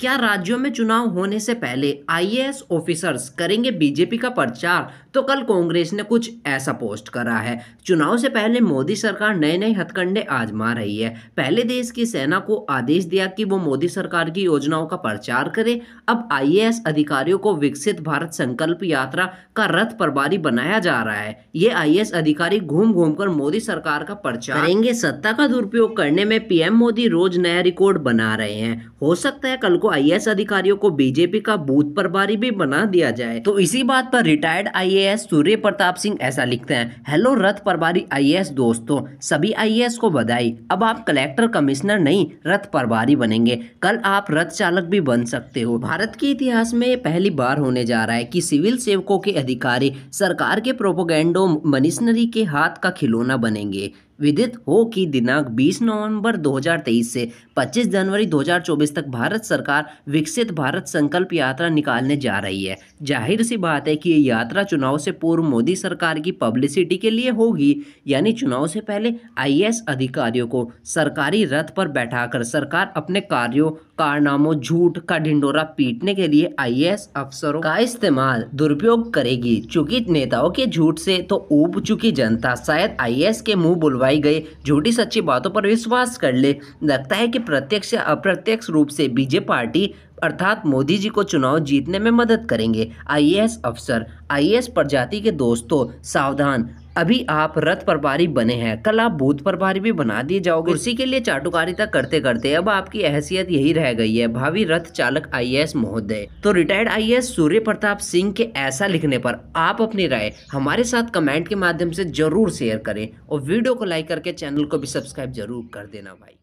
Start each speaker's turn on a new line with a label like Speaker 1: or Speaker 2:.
Speaker 1: क्या राज्यों में चुनाव होने से पहले आईएएस ऑफिसर्स करेंगे बीजेपी का प्रचार तो कल कांग्रेस ने कुछ ऐसा पोस्ट करा है चुनाव से पहले मोदी सरकार नए नए हथकंडे आजमा रही है पहले देश की सेना को आदेश दिया कि वो मोदी सरकार की योजनाओं का प्रचार करे अब आईएएस अधिकारियों को विकसित भारत संकल्प यात्रा का रथ प्रभारी बनाया जा रहा है ये आई अधिकारी घूम घूम कर मोदी सरकार का प्रचार करेंगे सत्ता का दुरुपयोग करने में पीएम मोदी रोज नया रिकॉर्ड बना रहे हैं हो सकता है कल को आईएएस अधिकारियों को बीजेपी का बूथ प्रभारी भी बना दिया जाए तो इसी बात पर रिटायर्ड आईएएस सूर्य प्रताप सिंह ऐसा लिखते हैं हेलो रथ प्रभारी आईएएस दोस्तों सभी आईएएस को बधाई अब आप कलेक्टर कमिश्नर नहीं रथ प्रभारी बनेंगे कल आप रथ चालक भी बन सकते हो भारत के इतिहास में पहली बार होने जा रहा है की सिविल सेवकों के अधिकारी सरकार के प्रोपोगेंडो मनिशनरी के हाथ का खिलौना बनेंगे विदित हो कि दिनांक 20 नवंबर 2023 से 25 जनवरी 2024 तक भारत सरकार विकसित भारत संकल्प यात्रा निकालने जा रही है जाहिर सी बात है कि ये यात्रा चुनाव से पूर्व मोदी सरकार की पब्लिसिटी के लिए होगी यानी चुनाव से पहले आई अधिकारियों को सरकारी रथ पर बैठाकर सरकार अपने कार्यों कारनामों झूठ का ढिंडोरा पीटने के लिए आई अफसरों का इस्तेमाल दुरुपयोग करेगी चूंकि नेताओं के झूठ से तो उब चुकी जनता शायद आई के मुंह बुलवाए करवाए गई झूठी सच्ची बातों पर विश्वास कर ले लगता है कि प्रत्यक्ष या अप्रत्यक्ष रूप से बीजेपी पार्टी अर्थात मोदी जी को चुनाव जीतने में मदद करेंगे आईएएस अफसर आईएएस प्रजाति के दोस्तों सावधान अभी आप रथ प्रभारी बने हैं कल आप बूथ प्रभारी भी बना दिए जाओगे उसी के लिए चाटुकारिता करते करते अब आपकी हैसियत यही रह गई है भावी रथ चालक आईएएस महोदय तो रिटायर्ड आईएएस सूर्य प्रताप सिंह के ऐसा लिखने पर आप अपनी राय हमारे साथ कमेंट के माध्यम से जरूर शेयर करें और वीडियो को लाइक करके चैनल को भी सब्सक्राइब जरूर कर देना भाई